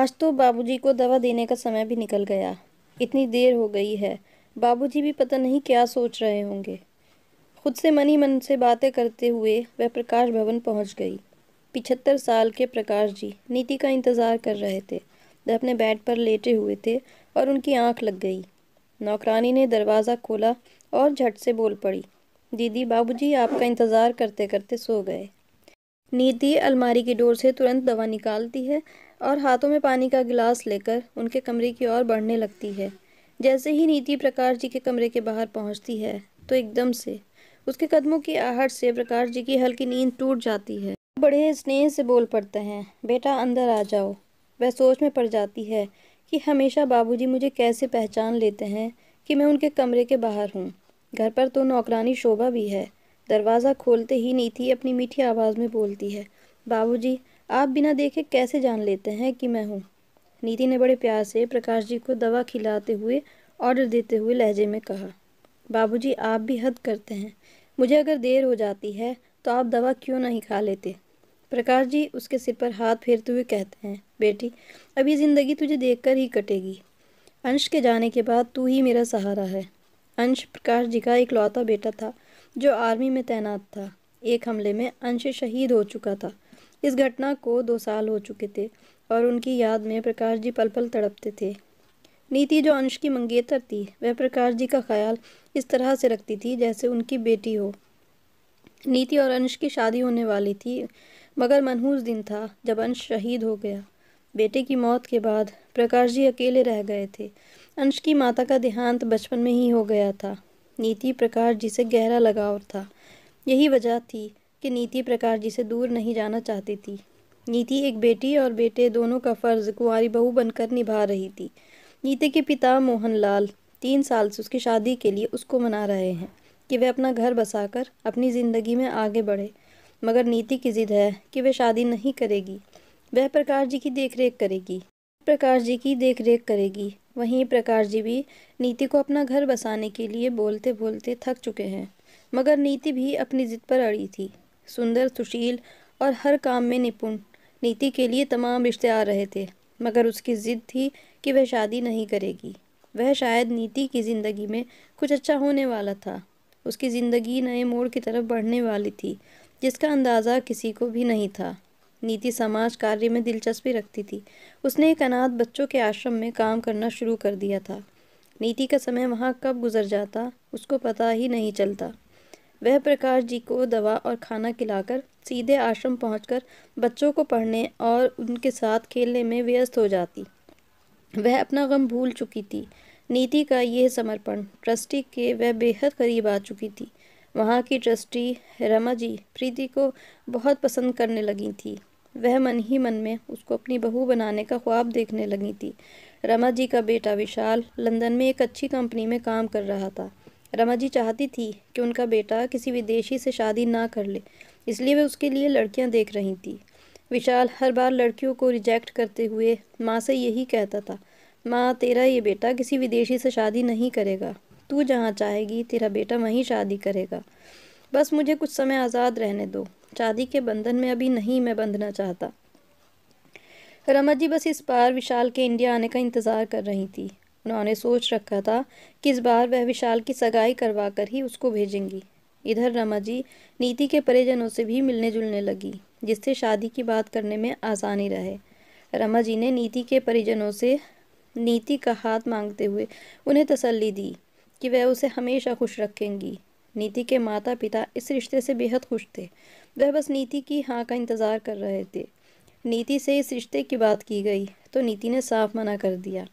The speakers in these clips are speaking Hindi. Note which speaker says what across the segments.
Speaker 1: आज तो बाबूजी को दवा देने का समय भी निकल गया इतनी देर हो गई है बाबूजी भी पता नहीं क्या सोच रहे होंगे खुद से मनी मन से बातें करते हुए वह प्रकाश भवन पहुंच गई पिछहत्तर साल के प्रकाश जी नीति का इंतज़ार कर रहे थे वह अपने बेड पर लेटे हुए थे और उनकी आंख लग गई नौकरानी ने दरवाज़ा खोला और झट से बोल पड़ी दीदी बाबूजी आपका इंतज़ार करते करते सो गए नीति अलमारी की डोर से तुरंत दवा निकालती है और हाथों में पानी का गिलास लेकर उनके कमरे की ओर बढ़ने लगती है जैसे ही नीति प्रकाश जी के कमरे के बाहर पहुंचती है तो एकदम से उसके कदमों की आहट से प्रकाश जी की हल्की नींद टूट जाती है बड़े स्नेह से बोल पड़ते हैं बेटा अंदर आ जाओ वह सोच में पड़ जाती है कि हमेशा बाबूजी मुझे कैसे पहचान लेते हैं कि मैं उनके कमरे के बाहर हूँ घर पर तो नौकरानी शोभा भी है दरवाज़ा खोलते ही नीति अपनी मीठी आवाज़ में बोलती है बाबूजी आप बिना देखे कैसे जान लेते हैं कि मैं हूँ नीति ने बड़े प्यार से प्रकाश जी को दवा खिलाते हुए ऑर्डर देते हुए लहजे में कहा बाबूजी आप भी हद करते हैं मुझे अगर देर हो जाती है तो आप दवा क्यों नहीं खा लेते प्रकाश जी उसके सिर पर हाथ फेरते हुए कहते हैं बेटी अभी ज़िंदगी तुझे देखकर ही कटेगी अंश के जाने के बाद तू ही मेरा सहारा है अंश प्रकाश जी का एक लौता बेटा था जो आर्मी में तैनात था एक हमले में अंश शहीद हो चुका था इस घटना को दो साल हो चुके थे और उनकी याद में प्रकाश जी पल पल तड़पते थे नीति जो अंश की मंगेतर थी वह प्रकाश जी का ख्याल इस तरह से रखती थी जैसे उनकी बेटी हो नीति और अंश की शादी होने वाली थी मगर मनहूस दिन था जब अंश शहीद हो गया बेटे की मौत के बाद प्रकाश जी अकेले रह गए थे अंश की माता का देहांत बचपन में ही हो गया था नीति प्रकाश जी से गहरा लगाव था यही वजह थी कि नीति प्रकाश जी से दूर नहीं जाना चाहती थी नीति एक बेटी और बेटे दोनों का फ़र्ज़ कुंवारी बहू बनकर निभा रही थी नीति के पिता मोहनलाल तीन साल से उसकी शादी के लिए उसको मना रहे हैं कि वह अपना घर बसाकर अपनी ज़िंदगी में आगे बढ़े मगर नीति की ज़िद है कि वह शादी नहीं करेगी वह प्रकाश जी की देखरेख करेगी प्रकाश जी की देखरेख करेगी वहीं प्रकाश जी भी नीति को अपना घर बसाने के लिए बोलते बोलते थक चुके हैं मगर नीति भी अपनी ज़िद पर अड़ी थी सुंदर सुशील और हर काम में निपुण नीति के लिए तमाम रिश्ते आ रहे थे मगर उसकी ज़िद थी कि वह शादी नहीं करेगी वह शायद नीति की ज़िंदगी में कुछ अच्छा होने वाला था उसकी ज़िंदगी नए मोड़ की तरफ बढ़ने वाली थी जिसका अंदाज़ा किसी को भी नहीं था नीति समाज कार्य में दिलचस्पी रखती थी उसने एक अनाथ बच्चों के आश्रम में काम करना शुरू कर दिया था नीति का समय वहाँ कब गुजर जाता उसको पता ही नहीं चलता वह प्रकाश जी को दवा और खाना खिलाकर सीधे आश्रम पहुंचकर बच्चों को पढ़ने और उनके साथ खेलने में व्यस्त हो जाती वह अपना गम भूल चुकी थी नीति का यह समर्पण ट्रस्टी के वह बेहद करीब आ चुकी थी वहाँ की ट्रस्टी रमा जी प्रीति को बहुत पसंद करने लगी थी वह मन ही मन में उसको अपनी बहू बनाने का ख्वाब देखने लगी थी रमा जी का बेटा विशाल लंदन में एक अच्छी कंपनी में काम कर रहा था रमा जी चाहती थी कि उनका बेटा किसी विदेशी से शादी ना कर ले इसलिए वे उसके लिए लड़कियां देख रही थी विशाल हर बार लड़कियों को रिजेक्ट करते हुए माँ से यही कहता था माँ तेरा ये बेटा किसी विदेशी से शादी नहीं करेगा तू जहाँ चाहेगी तेरा बेटा वहीं शादी करेगा बस मुझे कुछ समय आज़ाद रहने दो शादी के बंधन में अभी नहीं मैं बंधना चाहता रमा जी बस इस बार विशाल के इंडिया आने का इंतज़ार कर रही थी उन्होंने सोच रखा था कि इस बार वह विशाल की सगाई करवा कर ही उसको भेजेंगी इधर रमा जी नीति के परिजनों से भी मिलने जुलने लगी जिससे शादी की बात करने में आसानी रहे रमा जी ने नीति के परिजनों से नीति का हाथ मांगते हुए उन्हें तसल्ली दी कि वह उसे हमेशा खुश रखेंगी नीति के माता पिता इस रिश्ते से बेहद खुश थे वह बस नीति की हाँ का इंतज़ार कर रहे थे नीति से इस रिश्ते की बात की गई तो नीति ने साफ मना कर दिया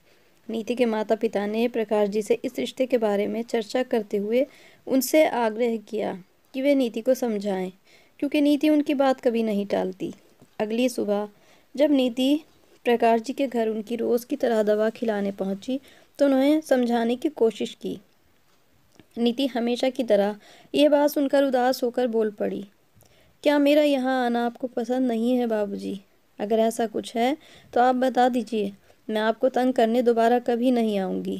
Speaker 1: नीति के माता पिता ने प्रकाश जी से इस रिश्ते के बारे में चर्चा करते हुए उनसे आग्रह किया कि वे नीति को समझाएं क्योंकि नीति उनकी बात कभी नहीं टालती अगली सुबह जब नीति प्रकाश जी के घर उनकी रोज़ की तरह दवा खिलाने पहुंची तो उन्हें समझाने की कोशिश की नीति हमेशा की तरह यह बात सुनकर उदास होकर बोल पड़ी क्या मेरा यहाँ आना आपको पसंद नहीं है बाबूजी? अगर ऐसा कुछ है तो आप बता दीजिए मैं आपको तंग करने दोबारा कभी नहीं आऊँगी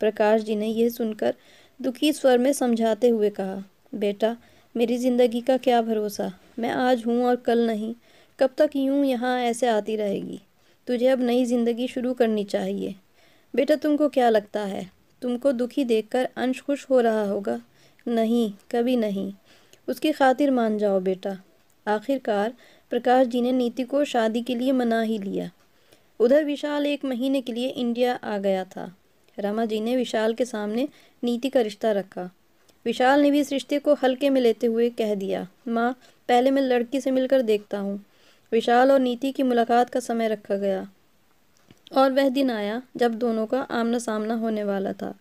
Speaker 1: प्रकाश जी ने यह सुनकर दुखी स्वर में समझाते हुए कहा बेटा मेरी ज़िंदगी का क्या भरोसा मैं आज हूँ और कल नहीं कब तक यूँ यहाँ ऐसे आती रहेगी तुझे अब नई ज़िंदगी शुरू करनी चाहिए बेटा तुमको क्या लगता है तुमको दुखी देखकर अंश खुश हो रहा होगा नहीं कभी नहीं उसकी खातिर मान जाओ बेटा आखिरकार प्रकाश जी ने नीति को शादी के लिए मना ही लिया उधर विशाल एक महीने के लिए इंडिया आ गया था रमा जी ने विशाल के सामने नीति का रिश्ता रखा विशाल ने भी इस रिश्ते को हल्के में लेते हुए कह दिया माँ पहले मैं लड़की से मिलकर देखता हूँ विशाल और नीति की मुलाकात का समय रखा गया और वह दिन आया जब दोनों का आमना सामना होने वाला था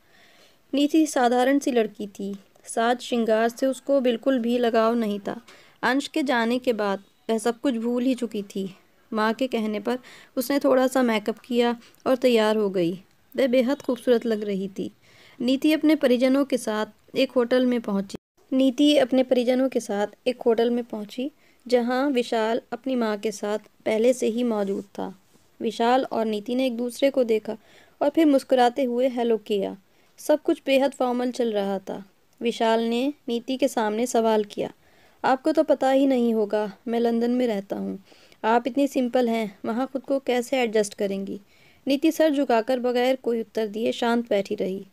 Speaker 1: नीति साधारण सी लड़की थी साज श्रृंगार से उसको बिल्कुल भी लगाव नहीं था अंश के जाने के बाद वह सब कुछ भूल ही चुकी थी माँ के कहने पर उसने थोड़ा सा मेकअप किया और तैयार हो गई वह बेहद खूबसूरत लग रही थी नीति अपने परिजनों के साथ एक होटल में पहुंची नीति अपने परिजनों के साथ एक होटल में पहुंची जहां विशाल अपनी माँ के साथ पहले से ही मौजूद था विशाल और नीति ने एक दूसरे को देखा और फिर मुस्कुराते हुए हेलो किया सब कुछ बेहद फॉर्मल चल रहा था विशाल ने नीति के सामने सवाल किया आपको तो पता ही नहीं होगा मैं लंदन में रहता हूँ आप इतनी सिंपल हैं वहाँ खुद को कैसे एडजस्ट करेंगी नीति सर झुकाकर बगैर कोई उत्तर दिए शांत बैठी रही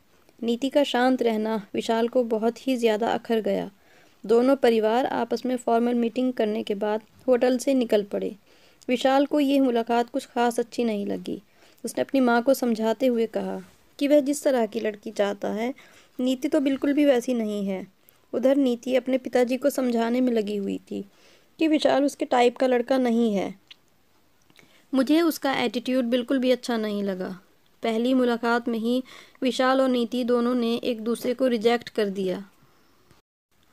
Speaker 1: नीति का शांत रहना विशाल को बहुत ही ज़्यादा अखर गया दोनों परिवार आपस में फॉर्मल मीटिंग करने के बाद होटल से निकल पड़े विशाल को यह मुलाकात कुछ खास अच्छी नहीं लगी उसने अपनी माँ को समझाते हुए कहा कि वह जिस तरह की लड़की चाहता है नीति तो बिल्कुल भी वैसी नहीं है उधर नीति अपने पिताजी को समझाने में लगी हुई थी कि विशाल उसके टाइप का लड़का नहीं है मुझे उसका एटीट्यूड बिल्कुल भी अच्छा नहीं लगा पहली मुलाकात में ही विशाल और नीति दोनों ने एक दूसरे को रिजेक्ट कर दिया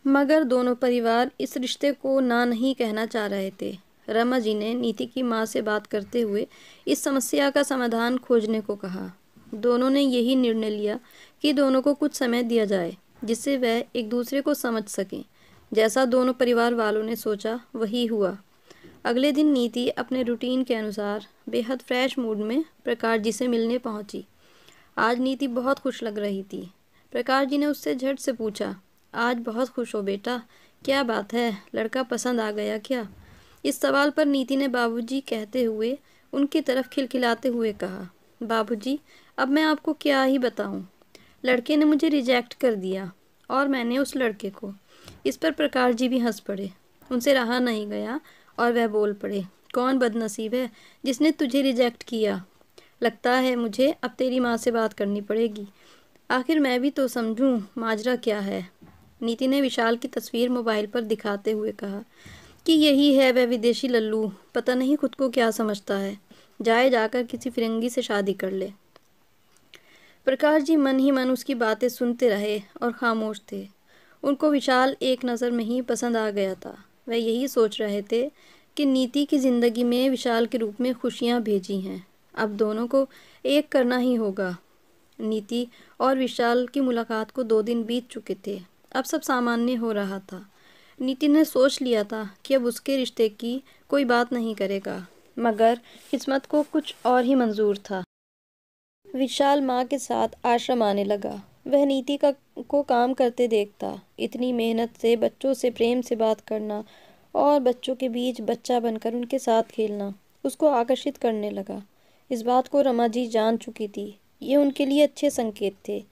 Speaker 1: मगर दोनों परिवार इस रिश्ते को ना नहीं कहना चाह रहे थे रमा जी ने नीति की माँ से बात करते हुए इस समस्या का समाधान खोजने को कहा दोनों ने यही निर्णय लिया कि दोनों को कुछ समय दिया जाए जिससे वह एक दूसरे को समझ सकें जैसा दोनों परिवार वालों ने सोचा वही हुआ अगले दिन नीति अपने रूटीन के अनुसार बेहद फ्रेश मूड में प्रकाश जी से मिलने पहुंची। आज नीति बहुत खुश लग रही थी प्रकाश जी ने उससे झट से पूछा आज बहुत खुश हो बेटा क्या बात है लड़का पसंद आ गया क्या इस सवाल पर नीति ने बाबूजी कहते हुए उनकी तरफ खिलखिलाते हुए कहा बाबूजी अब मैं आपको क्या ही बताऊं लड़के ने मुझे रिजेक्ट कर दिया और मैंने उस लड़के को इस पर प्रकाश जी भी हंस पड़े उनसे रहा नहीं गया और वह बोल पड़े कौन बदनसीब है जिसने तुझे रिजेक्ट किया लगता है मुझे अब तेरी माँ से बात करनी पड़ेगी आखिर मैं भी तो समझूं माजरा क्या है नीति ने विशाल की तस्वीर मोबाइल पर दिखाते हुए कहा कि यही है वह विदेशी लल्लू पता नहीं खुद को क्या समझता है जाए जाकर किसी फिरंगी से शादी कर ले प्रकाश जी मन ही मन उसकी बातें सुनते रहे और खामोश थे उनको विशाल एक नज़र में ही पसंद आ गया था वह यही सोच रहे थे कि नीति की ज़िंदगी में विशाल के रूप में खुशियाँ भेजी हैं अब दोनों को एक करना ही होगा नीति और विशाल की मुलाकात को दो दिन बीत चुके थे अब सब सामान्य हो रहा था नीति ने सोच लिया था कि अब उसके रिश्ते की कोई बात नहीं करेगा मगर किस्मत को कुछ और ही मंजूर था विशाल माँ के साथ आश्रम आने लगा वह नीति का को काम करते देखता इतनी मेहनत से बच्चों से प्रेम से बात करना और बच्चों के बीच बच्चा बनकर उनके साथ खेलना उसको आकर्षित करने लगा इस बात को रमा जी जान चुकी थी ये उनके लिए अच्छे संकेत थे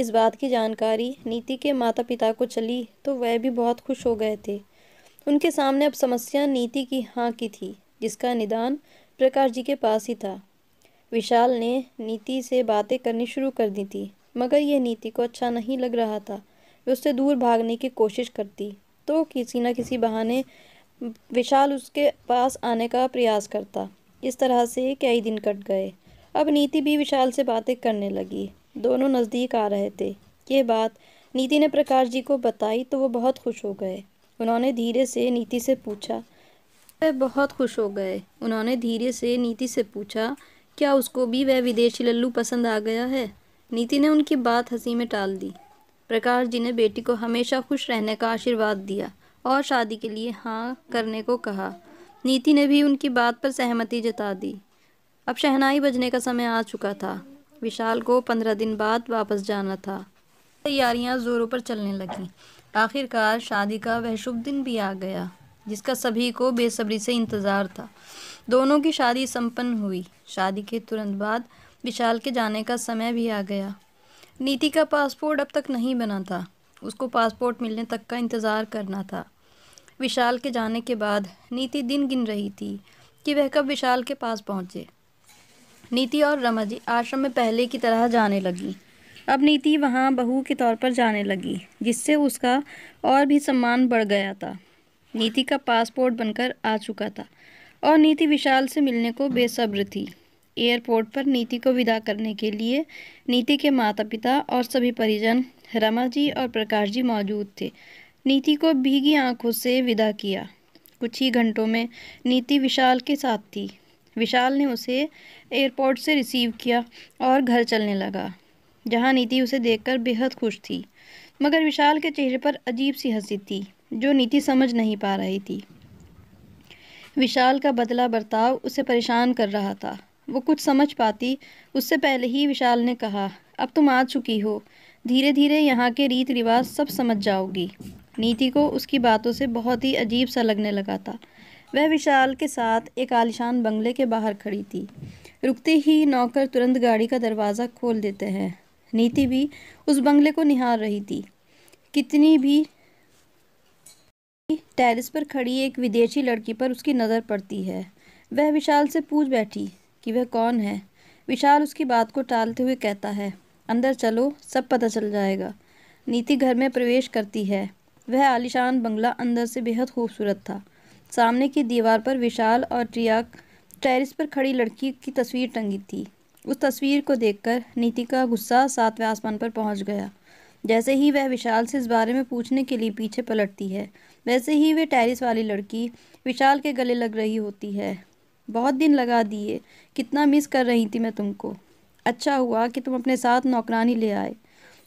Speaker 1: इस बात की जानकारी नीति के माता पिता को चली तो वह भी बहुत खुश हो गए थे उनके सामने अब समस्या नीति की हाँ की थी जिसका निदान प्रकाश जी के पास ही था विशाल ने नीति से बातें करनी शुरू कर दी थी मगर यह नीति को अच्छा नहीं लग रहा था वे उससे दूर भागने की कोशिश करती तो किसी न किसी बहाने विशाल उसके पास आने का प्रयास करता इस तरह से कई दिन कट गए अब नीति भी विशाल से बातें करने लगी दोनों नज़दीक आ रहे थे ये बात नीति ने प्रकाश जी को बताई तो वो बहुत खुश हो गए उन्होंने धीरे से नीति से पूछा वह बहुत खुश हो गए उन्होंने धीरे से नीति से पूछा क्या उसको भी वह विदेशी लल्लू पसंद आ गया है नीति ने उनकी बात हंसी में टाल दी प्रकाश जी ने बेटी को हमेशा खुश रहने का आशीर्वाद दिया और शादी के लिए हाँ करने को कहा नीति ने भी उनकी बात पर सहमति जता दी अब शहनाई बजने का समय आ चुका था विशाल को पंद्रह दिन बाद वापस जाना था तैयारियां जोरों पर चलने लगी आखिरकार शादी का वह शुभ दिन भी आ गया जिसका सभी को बेसब्री से इंतज़ार था दोनों की शादी संपन्न हुई शादी के तुरंत बाद विशाल के जाने का समय भी आ गया नीति का पासपोर्ट अब तक नहीं बना था उसको पासपोर्ट मिलने तक का इंतज़ार करना था विशाल के जाने के बाद नीति दिन गिन रही थी कि वह कब विशाल के पास पहुँचे नीति और रमा जी आश्रम में पहले की तरह जाने लगी अब नीति वहाँ बहू के तौर पर जाने लगी जिससे उसका और भी सम्मान बढ़ गया था नीति का पासपोर्ट बनकर आ चुका था और नीति विशाल से मिलने को बेसब्र थी एयरपोर्ट पर नीति को विदा करने के लिए नीति के माता पिता और सभी परिजन रमा जी और प्रकाश जी मौजूद थे नीति को भीगी आंखों से विदा किया कुछ ही घंटों में नीति विशाल के साथ थी विशाल ने उसे एयरपोर्ट से रिसीव किया और घर चलने लगा जहाँ नीति उसे देखकर बेहद खुश थी मगर विशाल के चेहरे पर अजीब सी हंसी थी जो नीति समझ नहीं पा रही थी विशाल का बदला बर्ताव उसे परेशान कर रहा था वो कुछ समझ पाती उससे पहले ही विशाल ने कहा अब तुम आ चुकी हो धीरे धीरे यहाँ के रीत रिवाज सब समझ जाओगी नीति को उसकी बातों से बहुत ही अजीब सा लगने लगा था वह विशाल के साथ एक आलिशान बंगले के बाहर खड़ी थी रुकते ही नौकर तुरंत गाड़ी का दरवाज़ा खोल देते हैं नीति भी उस बंगले को निहार रही थी कितनी भी टेरिस पर खड़ी एक विदेशी लड़की पर उसकी नज़र पड़ती है वह विशाल से पूछ बैठी कि वह कौन है विशाल उसकी बात को टालते हुए कहता है अंदर चलो सब पता चल जाएगा नीति घर में प्रवेश करती है वह आलिशान बंगला अंदर से बेहद खूबसूरत था सामने की दीवार पर विशाल और ट्रिया टेरिस पर खड़ी लड़की की तस्वीर टंगी थी उस तस्वीर को देखकर नीति का गुस्सा सातवें आसमान पर पहुंच गया जैसे ही वह विशाल से इस बारे में पूछने के लिए पीछे पलटती है वैसे ही वह टेरिस वाली लड़की विशाल के गले लग रही होती है बहुत दिन लगा दिए कितना मिस कर रही थी मैं तुमको अच्छा हुआ कि तुम अपने साथ नौकरानी ले आए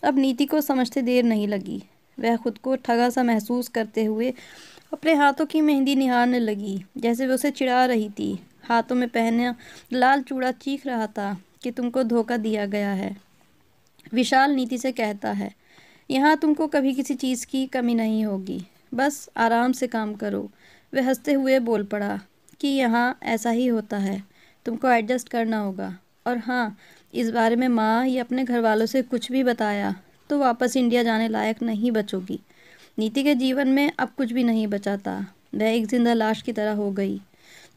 Speaker 1: अब नीति को समझते देर नहीं लगी वह खुद को ठगा सा महसूस करते हुए अपने हाथों की मेहंदी निहारने लगी जैसे वह उसे चिढ़ा रही थी हाथों में पहने लाल चूड़ा चीख रहा था कि तुमको धोखा दिया गया है विशाल नीति से कहता है यहाँ तुमको कभी किसी चीज़ की कमी नहीं होगी बस आराम से काम करो वह हंसते हुए बोल पड़ा कि यहाँ ऐसा ही होता है तुमको एडजस्ट करना होगा और हाँ इस बारे में माँ या अपने घर वालों से कुछ भी बताया तो वापस इंडिया जाने लायक नहीं बचोगी नीति के जीवन में अब कुछ भी नहीं बचा था वह एक जिंदा लाश की तरह हो गई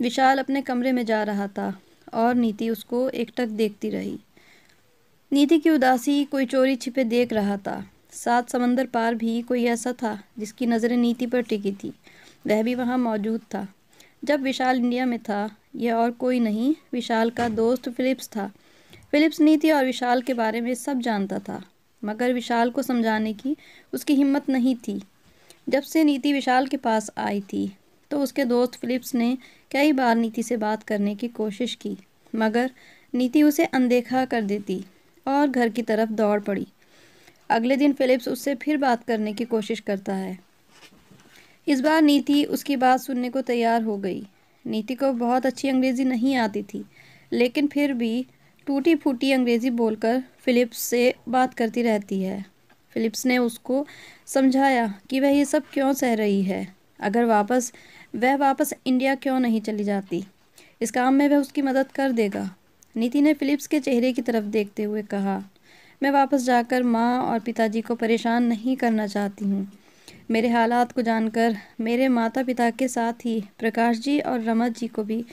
Speaker 1: विशाल अपने कमरे में जा रहा था और नीति उसको एकटक देखती रही नीति की उदासी कोई चोरी छिपे देख रहा था सात समंदर पार भी कोई ऐसा था जिसकी नज़रें नीति पर टिकी थी वह भी वहाँ मौजूद था जब विशाल इंडिया में था यह और कोई नहीं विशाल का दोस्त फिलिप्स था फिलिप्स नीति और विशाल के बारे में सब जानता था मगर विशाल को समझाने की उसकी हिम्मत नहीं थी जब से नीति विशाल के पास आई थी तो उसके दोस्त फिलिप्स ने कई बार नीति से बात करने की कोशिश की मगर नीति उसे अनदेखा कर देती और घर की तरफ दौड़ पड़ी अगले दिन फिलिप्स उससे फिर बात करने की कोशिश करता है इस बार नीति उसकी बात सुनने को तैयार हो गई नीति को बहुत अच्छी अंग्रेज़ी नहीं आती थी लेकिन फिर भी टूटी फूटी अंग्रेज़ी बोलकर फ़िलिप्स से बात करती रहती है फ़िलिप्स ने उसको समझाया कि वह ये सब क्यों सह रही है अगर वापस वह वापस इंडिया क्यों नहीं चली जाती इस काम में वह उसकी मदद कर देगा नीति ने फ़िलिप्स के चेहरे की तरफ देखते हुए कहा मैं वापस जाकर माँ और पिताजी को परेशान नहीं करना चाहती हूँ मेरे हालात को जानकर मेरे माता पिता के साथ ही प्रकाश जी और रमत जी को भी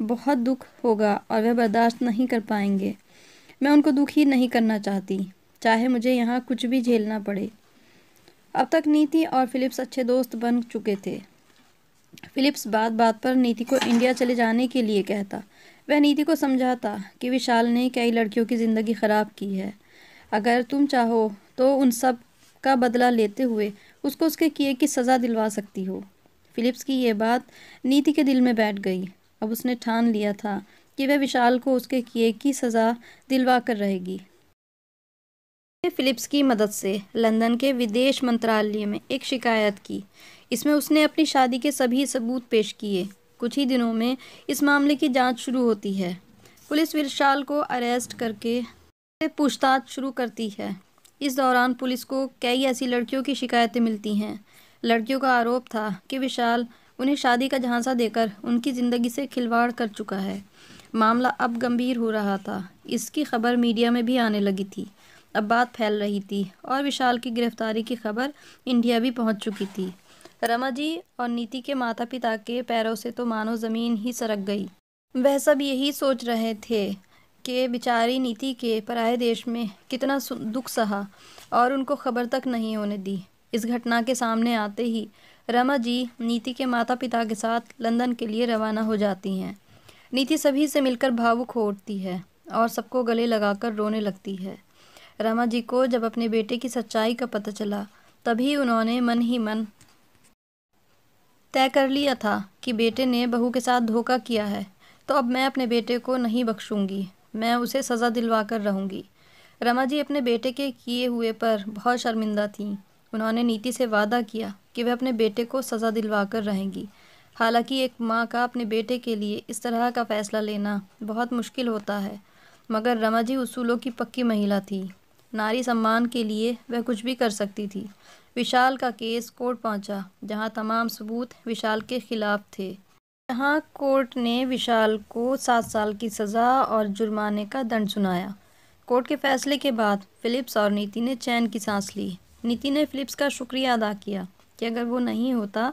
Speaker 1: बहुत दुख होगा और वह बर्दाश्त नहीं कर पाएंगे मैं उनको दुखी नहीं करना चाहती चाहे मुझे यहाँ कुछ भी झेलना पड़े अब तक नीति और फिलिप्स अच्छे दोस्त बन चुके थे फिलिप्स बात बात पर नीति को इंडिया चले जाने के लिए कहता वह नीति को समझाता कि विशाल ने कई लड़कियों की ज़िंदगी ख़राब की है अगर तुम चाहो तो उन सब का बदला लेते हुए उसको उसके किए की सज़ा दिलवा सकती हो फिलिप्स की ये बात नीति के दिल में बैठ गई अब उसने ठान लिया था कि वह विशाल को उसके किए की सज़ा दिलवा कर रहेगी फिलिप्स की मदद से लंदन के विदेश मंत्रालय में एक शिकायत की इसमें उसने अपनी शादी के सभी सबूत पेश किए कुछ ही दिनों में इस मामले की जांच शुरू होती है पुलिस विशाल को अरेस्ट करके पूछताछ शुरू करती है इस दौरान पुलिस को कई ऐसी लड़कियों की शिकायतें मिलती हैं लड़कियों का आरोप था कि विशाल उन्हें शादी का झांसा देकर उनकी ज़िंदगी से खिलवाड़ कर चुका है मामला अब गंभीर हो रहा था इसकी खबर मीडिया में भी आने लगी थी अब बात फैल रही थी और विशाल की गिरफ्तारी की खबर इंडिया भी पहुंच चुकी थी रमा जी और नीति के माता पिता के पैरों से तो मानो ज़मीन ही सरक गई वह सब यही सोच रहे थे के बिचारी नीति के पराये देश में कितना दुख सहा और उनको खबर तक नहीं होने दी इस घटना के सामने आते ही रमा जी नीति के माता पिता के साथ लंदन के लिए रवाना हो जाती हैं नीति सभी से मिलकर भावुक हो उठती है और सबको गले लगाकर रोने लगती है रमा जी को जब अपने बेटे की सच्चाई का पता चला तभी उन्होंने मन ही मन तय कर लिया था कि बेटे ने बहू के साथ धोखा किया है तो अब मैं अपने बेटे को नहीं बख्शूंगी मैं उसे सज़ा दिलवा कर रहूँगी रमा जी अपने बेटे के किए हुए पर बहुत शर्मिंदा थीं उन्होंने नीति से वादा किया कि वह अपने बेटे को सज़ा दिलवा कर रहेंगी हालांकि एक माँ का अपने बेटे के लिए इस तरह का फ़ैसला लेना बहुत मुश्किल होता है मगर रमा जी उसूलों की पक्की महिला थी नारी सम्मान के लिए वह कुछ भी कर सकती थी विशाल का केस कोर्ट पहुंचा, जहां तमाम सबूत विशाल के खिलाफ थे यहाँ कोर्ट ने विशाल को सात साल की सज़ा और जुर्माने का दंड सुनाया कोर्ट के फैसले के बाद फ़िलिप्स और नीति ने चैन की सांस ली नीति ने फ़िलिप्स का शुक्रिया अदा किया कि अगर वो नहीं होता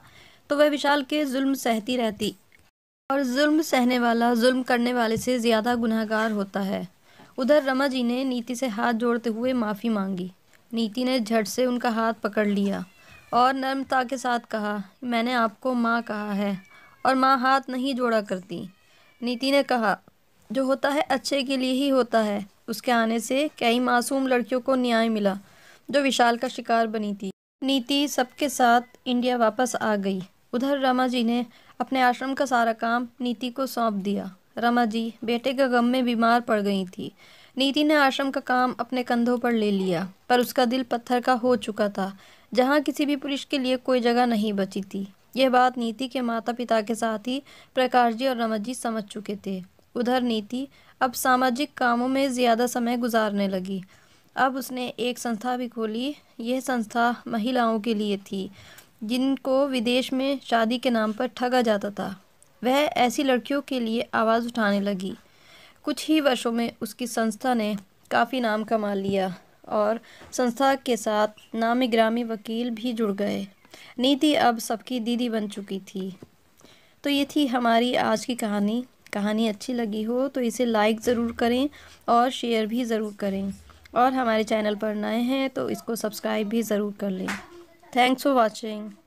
Speaker 1: तो वह विशाल के जुल्म सहती रहती और जुल्म सहने वाला जुल्म करने वाले से ज़्यादा गुनाहगार होता है उधर रमा जी ने नीति से हाथ जोड़ते हुए माफ़ी मांगी नीति ने झट से उनका हाथ पकड़ लिया और नर्मता के साथ कहा मैंने आपको माँ कहा है और माँ हाथ नहीं जोड़ा करती नीति ने कहा जो होता है अच्छे के लिए ही होता है उसके आने से कई मासूम लड़कियों को न्याय मिला जो विशाल का शिकार बनी थी नीति सबके साथ इंडिया वापस आ गई उधर रमा जी ने अपने आश्रम का सारा काम नीति को सौंप दिया रमा जी बेटे के गम में बीमार पड़ गई थी नीति ने आश्रम का काम अपने कंधों पर ले लिया पर उसका दिल पत्थर का हो चुका था जहाँ किसी भी पुरुष के लिए कोई जगह नहीं बची थी यह बात नीति के माता पिता के साथ ही प्रकाश जी और रमत जी समझ चुके थे उधर नीति अब सामाजिक कामों में ज़्यादा समय गुजारने लगी अब उसने एक संस्था भी खोली यह संस्था महिलाओं के लिए थी जिनको विदेश में शादी के नाम पर ठगा जाता था वह ऐसी लड़कियों के लिए आवाज़ उठाने लगी कुछ ही वर्षों में उसकी संस्था ने काफ़ी नाम कमा लिया और संस्था के साथ नामी ग्रामी वकील भी जुड़ गए नीति अब सबकी दीदी बन चुकी थी तो ये थी हमारी आज की कहानी कहानी अच्छी लगी हो तो इसे लाइक ज़रूर करें और शेयर भी ज़रूर करें और हमारे चैनल पर नए हैं तो इसको सब्सक्राइब भी ज़रूर कर लें थैंक्स फॉर वॉचिंग